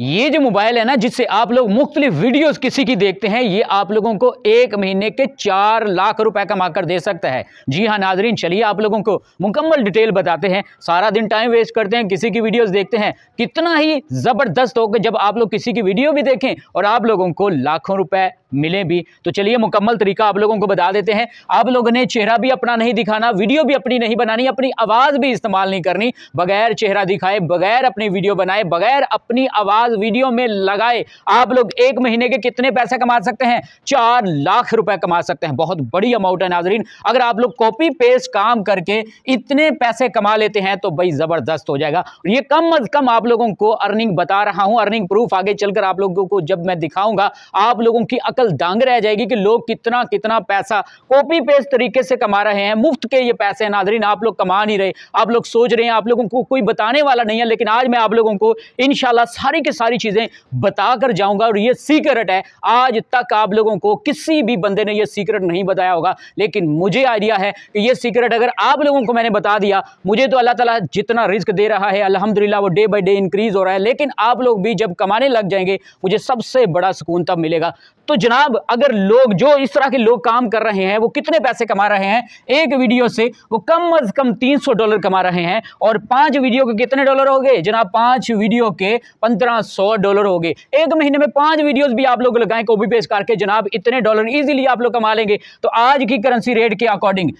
ये जो मोबाइल है ना जिससे आप लोग मुख्तलिफ वीडियोस किसी की देखते हैं ये आप लोगों को एक महीने के चार लाख रुपए कमा कर दे सकता है जी हाँ नाजरीन चलिए आप लोगों को मुकम्मल डिटेल बताते हैं सारा दिन टाइम वेस्ट करते हैं किसी की वीडियोस देखते हैं कितना ही ज़बरदस्त होकर जब आप लोग किसी की वीडियो भी देखें और आप लोगों को लाखों रुपए मिले भी तो चलिए मुकम्मल तरीका आप लोगों को बता देते हैं आप लोगों ने चेहरा भी अपना नहीं दिखाना वीडियो भी अपनी नहीं बनानी अपनी आवाज़ भी इस्तेमाल नहीं करनी बगैर चेहरा दिखाए बगैर अपनी वीडियो बनाए बगैर अपनी आवाज़ वीडियो में लगाए आप लोग एक महीने के कितने पैसे कमा सकते हैं चार लाख रुपए कमा सकते हैं बहुत बड़ी अमाउंट है नाजरीन अगर आप लोग कॉपी पेस्ट काम करके इतने पैसे कमा लेते हैं तो भाई ज़बरदस्त हो जाएगा ये कम अज़ कम आप लोगों को अर्निंग बता रहा हूं अर्निंग प्रूफ आगे चलकर आप लोगों को जब मैं दिखाऊंगा आप लोगों की अकल दंग रह जाएगी कि लोग कितना कितना पैसा कॉपी पेस्ट तरीके से कमा रहे हैं मुफ्त के ये पैसे हैं नाजरीन आप लोग कमा नहीं रहे आप लोग सोच रहे हैं आप लोगों को कोई बताने वाला नहीं है लेकिन आज मैं आप लोगों को इन सारी की सारी चीज़ें बता कर जाऊँगा और ये सीक्रेट है आज तक आप लोगों को किसी भी बंदे ने यह सीक्रेट नहीं बताया होगा लेकिन मुझे आइडिया है कि ये सीक्रेट अगर आप लोगों को मैंने बता दिया मुझे तो अल्लाह ताला जितना रिस्क दे रहा है अलहमदिल्ला वो डे बाई डे इंक्रीज़ हो रहा है लेकिन आप लोग भी जब कमाने लग जाएंगे मुझे सबसे बड़ा सुकून तब मिलेगा तो जनाब अगर लोग जो इस तरह के लोग काम कर रहे हैं वो कितने पैसे कमा रहे हैं एक वीडियो से वो कम अज कम तीन सौ डॉलर कमा रहे हैं और पांच वीडियो के कितने डॉलर हो गए जनाब पांच वीडियो के पंद्रह सौ डॉलर हो गए एक महीने में पांच वीडियोस भी आप लोग लगाएं कॉपी पेस्ट करके जनाब इतने डॉलर इजीली आप लोग कमा लेंगे तो आज की करेंसी रेट के अकॉर्डिंग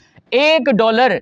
एक डॉलर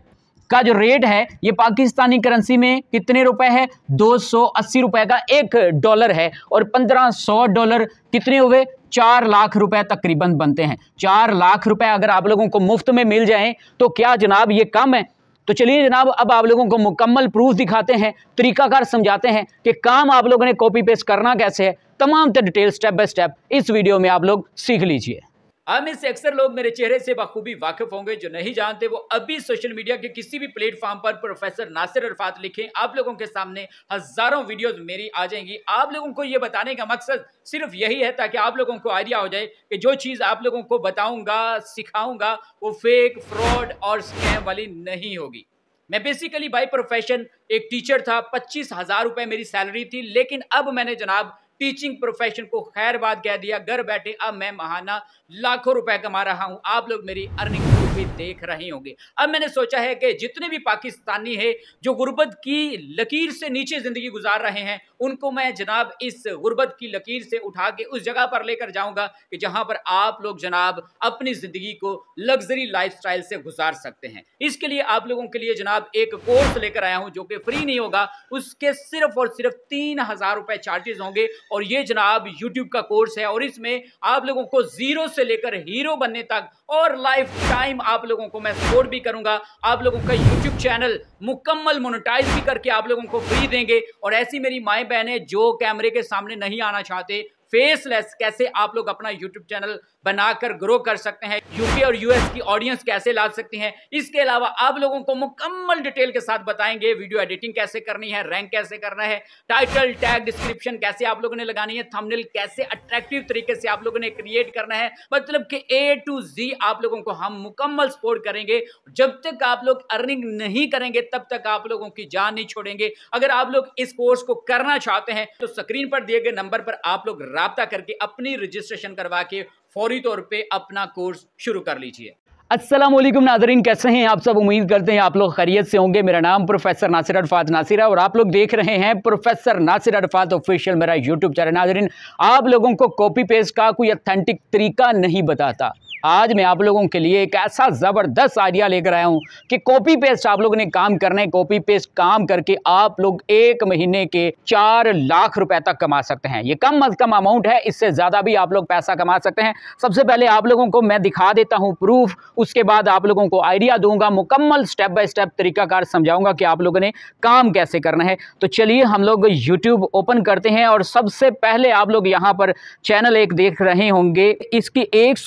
का जो रेट है ये पाकिस्तानी करेंसी में कितने रुपए है 280 रुपए का एक डॉलर है और 1500 डॉलर कितने हुए चार लाख रुपए तकरीबन बनते हैं चार लाख रुपए अगर आप लोगों को मुफ्त में मिल जाएं तो क्या जनाब ये कम है तो चलिए जनाब अब आप लोगों को मुकम्मल प्रूफ दिखाते हैं तरीकाकार समझाते हैं कि काम आप लोगों ने कॉपी पेस्ट करना कैसे है तमाम डिटेल स्टेप बाय स्टेप इस वीडियो में आप लोग सीख लीजिए हम इससे से अक्सर लोग मेरे चेहरे से बखूबी वाकिफ होंगे जो नहीं जानते वो अभी सोशल मीडिया के किसी भी प्लेटफॉर्म पर प्रोफेसर नासिर अरफात लिखें आप लोगों के सामने हज़ारों वीडियोस मेरी आ जाएंगी आप लोगों को ये बताने का मकसद सिर्फ यही है ताकि आप लोगों को आइडिया हो जाए कि जो चीज़ आप लोगों को बताऊँगा सिखाऊँगा वो फेक फ्रॉड और स्कैम वाली नहीं होगी मैं बेसिकली बाई प्रोफेशन एक टीचर था पच्चीस हज़ार रुपये मेरी सैलरी थी लेकिन अब मैंने जनाब टीचिंग प्रोफेशन को खैर बात कह दिया घर बैठे अब मैं महाना लाखों रुपए कमा रहा हूँ आप लोग मेरी अर्निंग भी देख रहे होंगे अब मैंने सोचा है कि जितने भी पाकिस्तानी है जो गुर्बत की लकीर से नीचे ज़िंदगी गुजार रहे हैं उनको मैं जनाब इस गुर्बत की लकीर से उठा के उस जगह पर लेकर जाऊँगा कि जहां पर आप लोग जनाब अपनी ज़िंदगी को लग्जरी लाइफ से गुजार सकते हैं इसके लिए आप लोगों के लिए जनाब एक कोर्स लेकर आया हूँ जो कि फ्री नहीं होगा उसके सिर्फ और सिर्फ तीन हज़ार रुपए चार्जेस होंगे और ये जनाब यूट्यूब का कोर्स है और इसमें आप लोगों को ज़ीरो से लेकर हीरो बनने तक और लाइफ टाइम आप लोगों को मैं सपोर्ट भी करूंगा आप लोगों का यूट्यूब चैनल मुकम्मल मोनोटाइज भी करके आप लोगों को फ्री देंगे और ऐसी मेरी माएँ है जो कैमरे के सामने नहीं आना चाहते फेसलेस कैसे आप लोग अपना यूट्यूब चैनल बनाकर ग्रो कर सकते हैं यूके और यूएस की ऑडियंस कैसे ला सकती हैं इसके अलावा आप लोगों को मुकम्मल डिटेल के साथ बताएंगे वीडियो एडिटिंग कैसे करनी है रैंक कैसे करना है टाइटल टैग डिस्क्रिप्शन कैसे आप लोगों ने लगानी है थंबनेल कैसे अट्रैक्टिव तरीके से आप लोगों ने क्रिएट करना है मतलब कि ए टू जी आप लोगों को हम मुकम्मल सपोर्ट करेंगे जब तक आप लोग अर्निंग नहीं करेंगे तब तक आप लोगों की जान नहीं छोड़ेंगे अगर आप लोग इस कोर्स को करना चाहते हैं तो स्क्रीन पर दिए गए नंबर पर आप लोग रहा करके अपनी रजिस्ट्रेशन करवा के फौरी तौर पर अपना कोर्स शुरू कर लीजिए असलम नाजरीन कैसे हैं आप सब उम्मीद करते हैं आप लोग खरीत से होंगे मेरा नाम प्रोफेसर नासिर अरफात नासिर है और आप लोग देख रहे हैं प्रोफेसर नासिर अरफात ऑफिशियल मेरा यूट्यूब चैनल नाजरीन आप लोगों को कॉपी पेस्ट का कोई अथेंटिक तरीका नहीं बताता आज मैं आप लोगों के लिए एक ऐसा ज़बरदस्त आइडिया लेकर आया हूँ कि कॉपी पेस्ट आप लोगों ने काम करना है कॉपी पेस्ट काम करके आप लोग एक महीने के चार लाख रुपए तक कमा सकते हैं ये कम अज कम अमाउंट है इससे ज़्यादा भी आप लोग पैसा कमा सकते हैं सबसे पहले आप लोगों को मैं दिखा देता हूँ प्रूफ उसके बाद आप लोगों को आइडिया दूंगा मुकम्मल स्टेप बाय स्टेप तरीकाकार समझाऊंगा कि आप लोगों ने काम कैसे करना है तो चलिए हम लोग यूट्यूब ओपन करते हैं और सबसे पहले आप लोग यहाँ पर चैनल एक देख रहे होंगे इसकी एक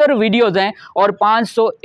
सत्तर वीडियोज़ हैं और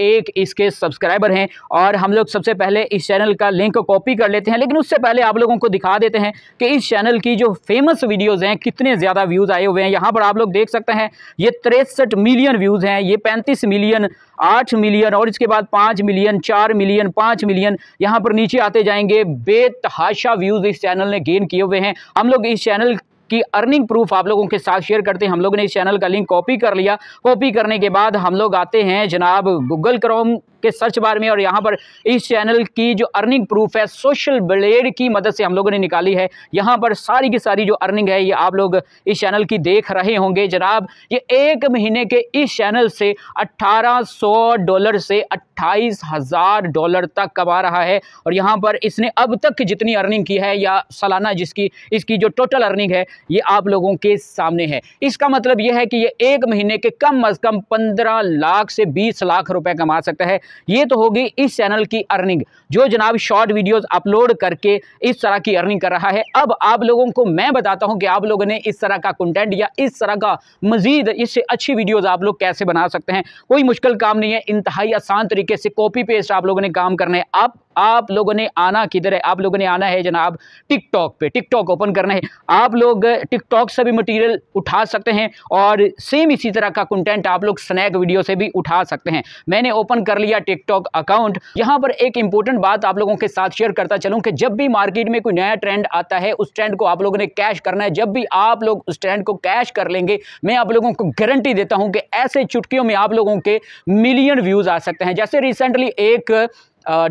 एक इसके सब्सक्राइबर हैं और हम लोग सबसे पहले इस चैनल का लिंक कॉपी कर लेते हैं लेकिन उससे पहले आप लोगों को दिखा देते हैं कि इस चैनल की जो फेमस वीडियोज़ हैं कितने ज़्यादा व्यूज़ आए हुए हैं यहाँ पर आप लोग देख सकते हैं ये तिरसठ मिलियन व्यूज़ हैं ये पैंतीस मिलियन आठ मिलियन और इसके बाद पाँच मिलियन चार मिलियन पाँच मिलियन यहाँ पर नीचे आते जाएंगे बेतहाशा व्यूज़ इस चैनल ने गेन किए हुए हैं हम लोग इस चैनल की अर्निंग प्रूफ आप लोगों के साथ शेयर करते हैं हम लोगों ने इस चैनल का लिंक कॉपी कर लिया कॉपी करने के बाद हम लोग आते हैं जनाब गूगल क्रोम के सर्च बार में और यहाँ पर इस चैनल की जो अर्निंग प्रूफ है सोशल ब्लेड की मदद से हम लोगों ने निकाली है यहाँ पर सारी की सारी जो अर्निंग है ये आप लोग इस चैनल की देख रहे होंगे जनाब ये एक महीने के इस चैनल से 1800 डॉलर से अट्ठाईस हज़ार डॉलर तक कमा रहा है और यहाँ पर इसने अब तक जितनी अर्निंग की है या सालाना जिसकी इसकी जो टोटल अर्निंग है ये आप लोगों के सामने है इसका मतलब यह है कि ये एक महीने के कम अज़ कम पंद्रह लाख से बीस लाख रुपए कमा सकता है ये तो होगी इस चैनल की अर्निंग जो जनाब शॉर्ट वीडियोस अपलोड करके इस तरह की अर्निंग कर रहा है अब आप लोगों को मैं बताता हूं कि आप लोगों ने इस तरह का कंटेंट या इस तरह का मजीद इससे अच्छी वीडियोस आप लोग कैसे बना सकते हैं कोई मुश्किल काम नहीं है इंतहाई आसान तरीके से कॉपी पेस्ट आप लोगों ने काम करना है आप आप लोगों ने आना किधर है आप लोगों ने आना है जनाब टिकटॉक पे टिकटॉक ओपन करना है आप लोग टिकटॉक से भी मटेरियल उठा सकते हैं और सेम इसी तरह का कंटेंट आप लोग स्नैक वीडियो से भी उठा सकते हैं मैंने ओपन कर लिया या टिकटॉक अकाउंट यहां पर एक इंपॉर्टेंट बात आप लोगों के साथ शेयर करता चलूं कि जब भी मार्केट में कोई नया ट्रेंड आता है उस ट्रेंड को आप लोगों ने कैश करना है जब भी आप लोग उस ट्रेंड को कैश कर लेंगे मैं आप लोगों को गारंटी देता हूं कि ऐसे चुटकियों में आप लोगों के मिलियन व्यूज़ आ सकते हैं जैसे रिसेंटली एक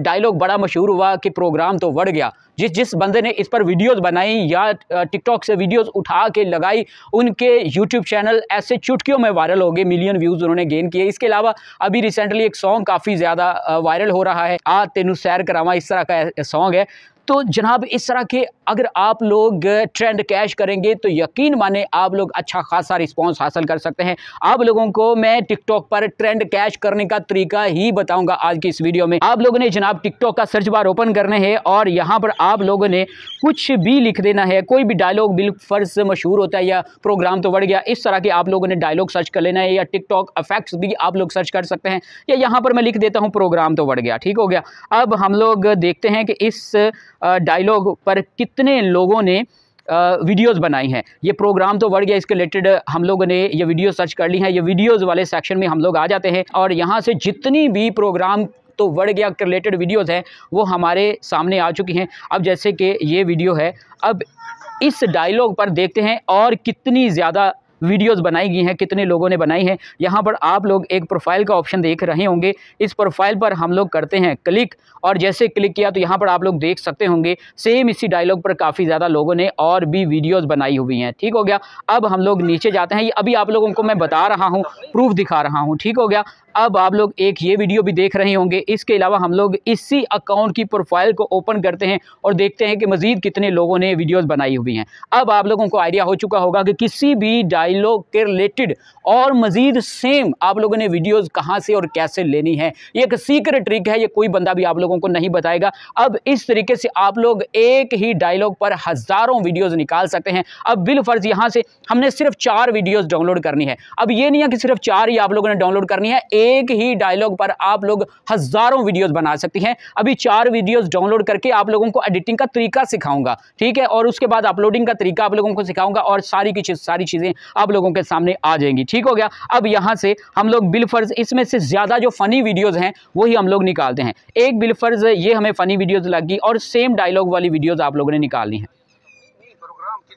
डायलॉग बड़ा मशहूर हुआ कि प्रोग्राम तो बढ़ गया जिस जिस बंदे ने इस पर वीडियोस बनाई या टिकटॉक से वीडियोस उठा के लगाई उनके यूट्यूब चैनल ऐसे चुटकियों में वायरल हो गए मिलियन व्यूज़ उन्होंने गेन किए इसके अलावा अभी रिसेंटली एक सॉन्ग काफ़ी ज़्यादा वायरल हो रहा है आ तेनू सैर करावा इस तरह का सॉन्ग है तो जनाब इस तरह के अगर आप लोग ट्रेंड कैश करेंगे तो यकीन माने आप लोग अच्छा खासा रिस्पॉन्स हासिल कर सकते हैं आप लोगों को मैं टिकटॉक पर ट्रेंड कैश करने का तरीका ही बताऊंगा आज की इस वीडियो में आप लोगों ने जनाब टिकटॉक का सर्च बार ओपन करने है और यहाँ पर आप लोगों ने कुछ भी लिख देना है कोई भी डायलॉग बिल फर्ज मशहूर होता है या प्रोग्राम तो बढ़ गया इस तरह के आप लोगों ने डायलॉग सर्च कर लेना है या टिकटॉक अफेक्ट्स भी आप लोग सर्च कर सकते हैं या यहाँ पर मैं लिख देता हूँ प्रोग्राम तो बढ़ गया ठीक हो गया अब हम लोग देखते हैं कि इस डायलॉग पर कितने लोगों ने वीडियोस बनाई हैं ये प्रोग्राम तो बढ़ गया इसके रिलेटेड हम लोगों ने ये वीडियो सर्च कर ली है ये वीडियोस वाले सेक्शन में हम लोग आ जाते हैं और यहाँ से जितनी भी प्रोग्राम तो वर्ड गया के रिलेटेड वीडियोज़ हैं वो हमारे सामने आ चुकी हैं अब जैसे कि ये वीडियो है अब इस डायलॉग पर देखते हैं और कितनी ज़्यादा वीडियोस बनाई गई हैं कितने लोगों ने बनाई है यहाँ पर आप लोग एक प्रोफाइल का ऑप्शन देख रहे होंगे इस प्रोफाइल पर हम लोग करते हैं क्लिक और जैसे क्लिक किया तो यहाँ पर आप लोग देख सकते होंगे सेम इसी डायलॉग पर काफ़ी ज़्यादा लोगों ने और भी वीडियोज़ बनाई हुई हैं ठीक हो गया अब हम लोग नीचे जाते हैं अभी आप लोगों को मैं बता रहा हूँ प्रूफ दिखा रहा हूँ ठीक हो गया अब आप लोग एक ये वीडियो भी देख रहे होंगे इसके अलावा हम लोग इसी अकाउंट की प्रोफाइल को ओपन करते हैं और देखते हैं कि मज़ीद कितने लोगों ने वीडियोस बनाई हुई हैं अब आप लोगों को आइडिया हो चुका होगा कि किसी भी डायलॉग के रिलेटेड और मज़ीद सेम आप लोगों ने वीडियोस कहां से और कैसे लेनी है ये एक सीक्रेट ट्रिक है ये कोई बंदा भी आप लोगों को नहीं बताएगा अब इस तरीके से आप लोग एक ही डायलॉग पर हज़ारों वीडियोज़ निकाल सकते हैं अब बिलफर्ज यहाँ से हमने सिर्फ चार वीडियोज़ डाउनलोड करनी है अब ये नहीं है कि सिर्फ चार ही आप लोगों ने डाउनलोड करनी है एक ही डायलॉग पर आप लोग हज़ारों वीडियोस बना सकती हैं अभी चार वीडियोस डाउनलोड करके आप लोगों को एडिटिंग का तरीका सिखाऊंगा ठीक है और उसके बाद अपलोडिंग का तरीका आप लोगों को सिखाऊंगा और सारी की चीज़ सारी चीज़ें आप लोगों के सामने आ जाएंगी ठीक हो गया अब यहाँ से हम लोग बिलफर्ज इसमें से ज़्यादा जो फ़नी वीडियोज़ हैं वही हम लोग निकालते हैं एक बिलफर्ज ये हमें फ़नी वीडियोज़ लगी और सेम डायलॉग वाली वीडियोज़ आप लोगों ने निकालनी है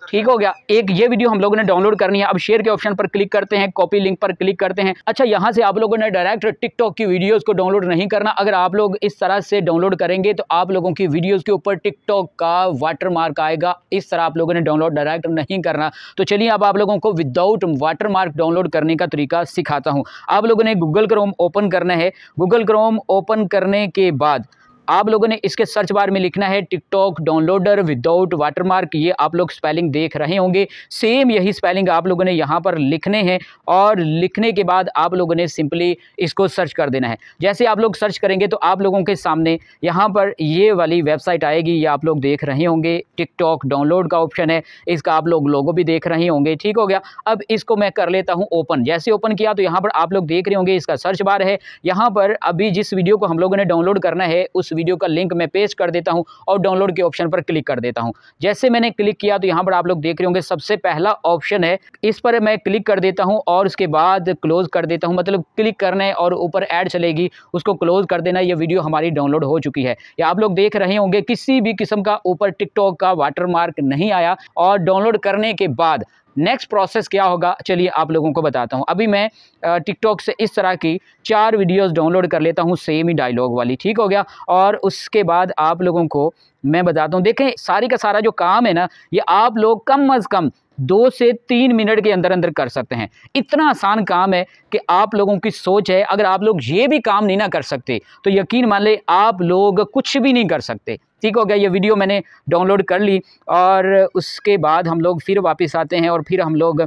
ठीक हो गया एक ये वीडियो हम लोगों ने डाउनलोड करनी है अब शेयर के ऑप्शन पर क्लिक करते हैं कॉपी लिंक पर क्लिक करते हैं अच्छा यहाँ से आप लोगों ने डायरेक्ट टिकटॉक की वीडियोज़ को डाउनलोड नहीं करना अगर आप लोग इस तरह से डाउनलोड करेंगे तो आप लोगों की वीडियोज़ के ऊपर टिकटॉक का वाटरमार्क आएगा इस तरह आप लोगों ने डाउनलोड डायरेक्ट नहीं करना तो चलिए अब आप लोगों को विदाउट वाटरमार्क डाउनलोड करने का तरीका सिखाता हूँ आप लोगों ने गूगल क्रोम ओपन करना है गूगल क्रोम ओपन करने के बाद आप लोगों ने इसके सर्च बार में लिखना है टिकटॉक डाउनलोडर विदाउट वाटरमार्क ये आप लोग स्पेलिंग देख रहे होंगे सेम यही स्पेलिंग आप लोगों ने यहाँ पर लिखने हैं और लिखने के बाद आप लोगों ने सिंपली इसको सर्च कर देना है जैसे आप लोग सर्च करेंगे तो आप लोगों के सामने यहाँ पर ये वाली वेबसाइट आएगी ये आप लोग देख रहे होंगे टिकटॉक डाउनलोड का ऑप्शन है इसका आप लोग लोगों भी देख रहे होंगे ठीक हो गया अब इसको मैं कर लेता हूँ ओपन जैसे ओपन किया तो यहाँ पर आप लोग देख रहे होंगे इसका सर्च बार है यहाँ पर अभी जिस वीडियो को हम लोगों ने डाउनलोड करना है उस वीडियो का लिंक मैं पेश कर देता हूँ और डाउनलोड के ऑप्शन पर क्लिक कर देता हूँ जैसे मैंने क्लिक किया तो यहाँ पर आप लोग देख रहे होंगे सबसे पहला ऑप्शन है इस पर मैं क्लिक कर देता हूँ और उसके बाद क्लोज कर देता हूँ मतलब क्लिक करने और ऊपर ऐड चलेगी उसको क्लोज कर देना ये वीडियो हमारी डाउनलोड हो चुकी है या आप लोग देख रहे होंगे किसी भी किस्म का ऊपर टिकटॉक का वाटरमार्क नहीं आया और डाउनलोड करने के बाद नेक्स्ट प्रोसेस क्या होगा चलिए आप लोगों को बताता हूँ अभी मैं टिकटॉक से इस तरह की चार वीडियोस डाउनलोड कर लेता हूँ सेम ही डायलॉग वाली ठीक हो गया और उसके बाद आप लोगों को मैं बताता हूँ देखें सारी का सारा जो काम है ना ये आप लोग कम अज़ कम दो से तीन मिनट के अंदर अंदर कर सकते हैं इतना आसान काम है कि आप लोगों की सोच है अगर आप लोग ये भी काम नहीं ना कर सकते तो यकीन मान लें आप लोग कुछ भी नहीं कर सकते ठीक हो गया ये वीडियो मैंने डाउनलोड कर ली और उसके बाद हम लोग फिर वापस आते हैं और फिर हम लोग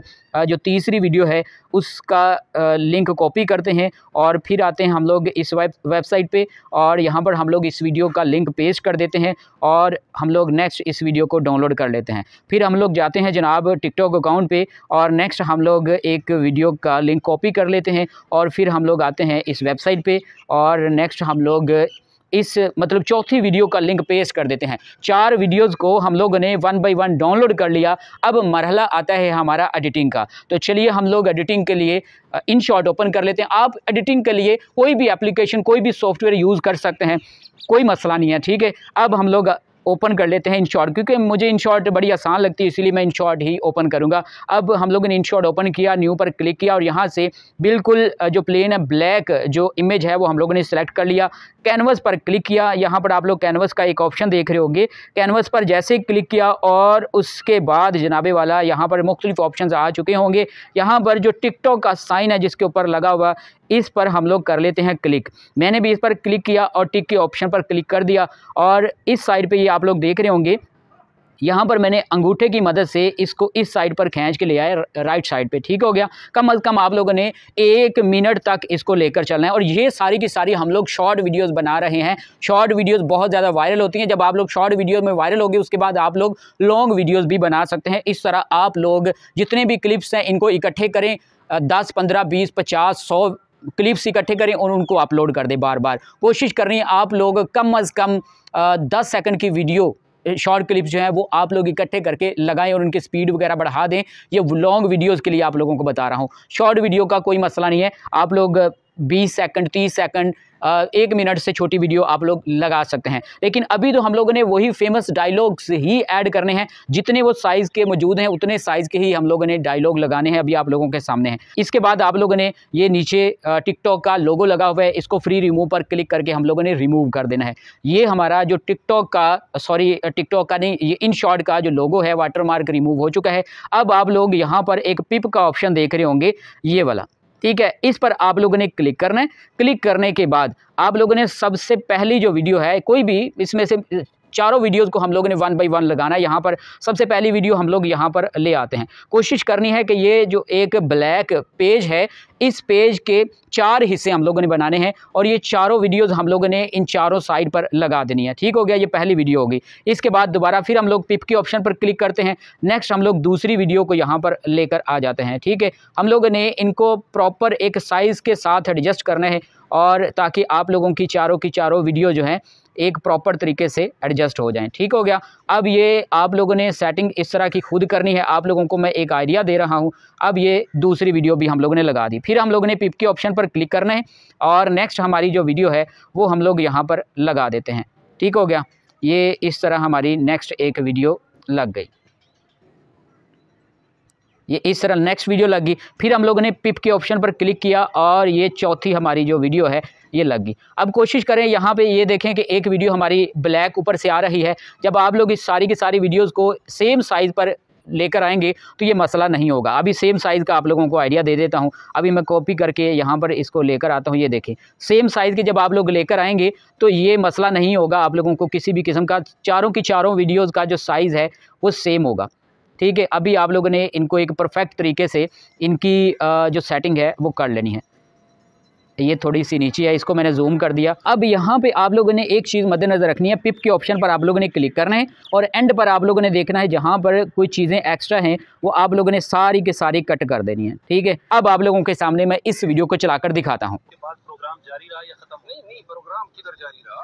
जो तीसरी वीडियो है उसका लिंक कॉपी करते हैं और फिर आते हैं हम लोग इस वेब वेबसाइट पे और यहाँ पर हम लोग इस वीडियो का लिंक पेश कर देते हैं और हम लोग नेक्स्ट इस वीडियो को डाउनलोड कर लेते हैं फिर हम लोग जाते हैं जनाब टिकटॉक अकाउंट पे और नेक्स्ट हम लोग एक वीडियो का लिंक कॉपी कर लेते हैं और फिर हम लोग आते हैं इस वेबसाइट पर और नेक्स्ट हम लोग इस मतलब चौथी वीडियो का लिंक पेश कर देते हैं चार वीडियोज़ को हम लोगों ने वन बाई वन डाउनलोड कर लिया अब मरहला आता है हमारा एडिटिंग का तो चलिए हम लोग एडिटिंग के लिए इन शॉर्ट ओपन कर लेते हैं आप एडिटिंग के लिए कोई भी एप्लीकेशन कोई भी सॉफ्टवेयर यूज़ कर सकते हैं कोई मसला नहीं है ठीक है अब हम लोग ओपन कर लेते हैं इन शॉर्ट क्योंकि मुझे इन शॉर्ट बड़ी आसान लगती है इसीलिए मैं इन शॉर्ट ही ओपन करूँगा अब हम लोगों ने इन शॉर्ट ओपन किया न्यू पर क्लिक किया और यहाँ से बिल्कुल जो प्लेन है ब्लैक जो इमेज है वो हम लोगों ने सिलेक्ट कर लिया कैनवस पर क्लिक किया यहाँ पर आप लोग कैनवस का एक ऑप्शन देख रहे होंगे कैनवस पर जैसे क्लिक किया और उसके बाद जनाबे वाला यहाँ पर मुख्तलिफ ऑप्शन आ चुके होंगे यहाँ पर जो टिकटॉक का साइन है जिसके ऊपर लगा हुआ इस पर हम लोग कर लेते हैं क्लिक मैंने भी इस पर क्लिक किया और टिक के ऑप्शन पर क्लिक कर दिया और इस साइड पे ये आप लोग देख रहे होंगे यहाँ पर मैंने अंगूठे की मदद से इसको इस साइड पर खींच के ले आया राइट साइड पे ठीक हो गया कम अज़ कम आप लोगों ने एक मिनट तक इसको लेकर चलना है और ये सारी की सारी हम लोग शॉर्ट वीडियोस बना रहे हैं शॉर्ट वीडियोस बहुत ज़्यादा वायरल होती हैं जब आप लोग शॉर्ट वीडियो में वायरल होगी उसके बाद आप लोग लॉन्ग वीडियोज़ भी बना सकते हैं इस तरह आप लोग जितने भी क्लिप्स हैं इनको इकट्ठे करें दस पंद्रह बीस पचास सौ क्लिप्स इकट्ठे करें और उनको अपलोड कर दें बार बार कोशिश कर रही हैं आप लोग कम अज़ कम दस सेकंड की वीडियो शॉर्ट क्लिप्स जो हैं वो आप लोग इकट्ठे करके लगाएं और उनकी स्पीड वगैरह बढ़ा दें ये लॉन्ग वीडियोज़ के लिए आप लोगों को बता रहा हूँ शॉर्ट वीडियो का कोई मसला नहीं है आप लोग बीस सेकंड तीस सेकंड एक मिनट से छोटी वीडियो आप लोग लगा सकते हैं लेकिन अभी तो हम लोगों ने वही फेमस डायलॉग्स ही ऐड करने हैं जितने वो साइज़ के मौजूद हैं उतने साइज़ के ही हम लोगों ने डायलॉग लगाने हैं अभी आप लोगों के सामने हैं इसके बाद आप लोगों ने ये नीचे टिकटॉक का लोगो लगा हुआ है इसको फ्री रिमूव पर क्लिक करके हम लोगों ने रिमूव कर देना है ये हमारा जो टिकटॉक का सॉरी टिकटॉक का नहीं ये इन शॉर्ट का जो लोगो है वाटरमार्क रिमूव हो चुका है अब आप लोग यहाँ पर एक पिप का ऑप्शन देख रहे होंगे ये वाला ठीक है इस पर आप लोगों ने क्लिक करना है क्लिक करने के बाद आप लोगों ने सबसे पहली जो वीडियो है कोई भी इसमें से चारों वीडियोज़ को हम लोगों ने वन बाई वन लगाना है यहाँ पर सबसे पहली वीडियो हम लोग यहाँ पर ले आते हैं कोशिश करनी है कि ये जो एक ब्लैक पेज है इस पेज के चार हिस्से हम लोगों ने बनाने हैं और ये चारों वीडियोस हम लोगों ने इन चारों साइड पर लगा देनी है ठीक हो गया ये पहली वीडियो होगी इसके बाद दोबारा फिर हम लोग पिप के ऑप्शन पर क्लिक करते हैं नेक्स्ट हम लोग दूसरी वीडियो को यहाँ पर लेकर आ जाते हैं ठीक है हम लोगों ने इनको प्रॉपर एक साइज़ के साथ एडजस्ट करना है और ताकि आप लोगों की चारों की चारों वीडियो जो है एक प्रॉपर तरीके से एडजस्ट हो जाएं ठीक हो गया अब ये आप लोगों ने सेटिंग इस तरह की खुद करनी है आप लोगों को मैं एक आइडिया दे रहा हूँ अब ये दूसरी वीडियो भी हम लोगों ने लगा दी फिर हम लोगों ने पिप के ऑप्शन पर क्लिक करना है और नेक्स्ट हमारी जो वीडियो है वो हम लोग यहाँ पर लगा देते हैं ठीक हो गया ये इस तरह हमारी नेक्स्ट एक वीडियो लग गई ये इस तरह नेक्स्ट वीडियो लग गई फिर हम लोगों ने पिप के ऑप्शन पर क्लिक किया और ये चौथी हमारी जो वीडियो है ये लग गई अब कोशिश करें यहाँ पे ये देखें कि एक वीडियो हमारी ब्लैक ऊपर से आ रही है जब आप लोग इस सारी की सारी वीडियोस को सेम साइज़ पर लेकर आएंगे तो ये मसला नहीं होगा अभी सेम साइज़ का आप लोगों को आइडिया दे देता हूँ अभी मैं कॉपी करके यहाँ पर इसको लेकर आता हूँ ये देखें सेम साइज़ के जब आप लोग लेकर आएंगे तो ये मसला नहीं होगा आप लोगों को किसी भी किस्म का चारों की चारों वीडियोज़ का जो साइज़ है वो सेम होगा ठीक है अभी आप लोगों ने इनको एक परफेक्ट तरीके से इनकी जो सेटिंग है वो कर लेनी है ये थोड़ी सी नीचे है इसको मैंने जूम कर दिया अब यहाँ पे आप लोगों ने एक चीज़ मद्देनज़र रखनी है पिप के ऑप्शन पर आप लोगों ने क्लिक करना है और एंड पर आप लोगों ने देखना है जहाँ पर कोई चीज़ें एक्स्ट्रा हैं वो आप लोगों ने सारी के सारी कट कर देनी है ठीक है अब आप लोगों के सामने मैं इस वीडियो को चलाकर दिखाता हूँ प्रोग्राम जारी रहा या खत्म नहीं नहीं प्रोग्राम किधर जारी रहा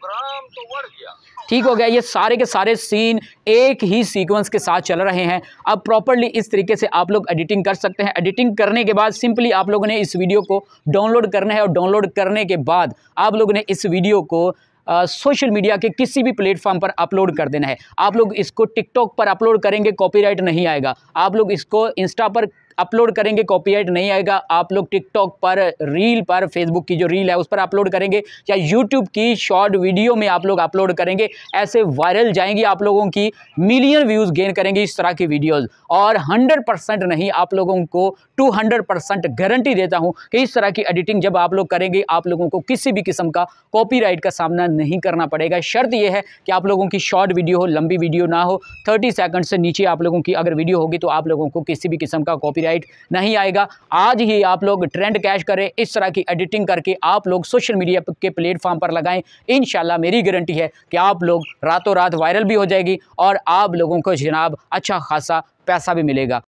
प्रोग्राम तो बढ़ गया ठीक हो गया ये सारे के सारे सीन एक ही सीक्वेंस के साथ चल रहे हैं अब प्रॉपरली इस तरीके से आप लोग एडिटिंग कर सकते हैं एडिटिंग करने के बाद सिंपली आप लोगों ने इस वीडियो को डाउनलोड करना है और डाउनलोड करने के बाद आप लोगों ने इस वीडियो को सोशल मीडिया के किसी भी प्लेटफॉर्म पर अपलोड कर देना है आप लोग इसको टिकटॉक पर अपलोड करेंगे कॉपीराइट नहीं आएगा आप लोग इसको इंस्टा पर अपलोड करेंगे कॉपीराइट नहीं आएगा आप लोग टिकटॉक पर रील पर फेसबुक की जो रील है उस पर अपलोड करेंगे या यूट्यूब की शॉर्ट वीडियो में आप लोग अपलोड करेंगे ऐसे वायरल जाएंगी आप लोगों की मिलियन व्यूज़ गेन करेंगे इस तरह की वीडियोज़ और हंड्रेड परसेंट नहीं आप लोगों को टू हंड्रेड परसेंट गारंटी देता हूँ कि इस तरह की एडिटिंग जब आप लोग करेंगे आप लोगों को किसी भी किस्म का कॉपी का सामना नहीं करना पड़ेगा शर्त यह है कि आप लोगों की शॉर्ट वीडियो हो लंबी वीडियो ना हो थर्टी सेकंड से नीचे आप लोगों की अगर वीडियो होगी तो आप लोगों को किसी भी किस्म का कॉपी कॉपीराइट नहीं आएगा आज ही आप लोग ट्रेंड कैश करें इस तरह की एडिटिंग करके आप लोग सोशल मीडिया के प्लेटफॉर्म पर लगाएं इन मेरी गारंटी है कि आप लोग रातों रात वायरल भी हो जाएगी और आप लोगों को जनाब अच्छा खासा पैसा भी मिलेगा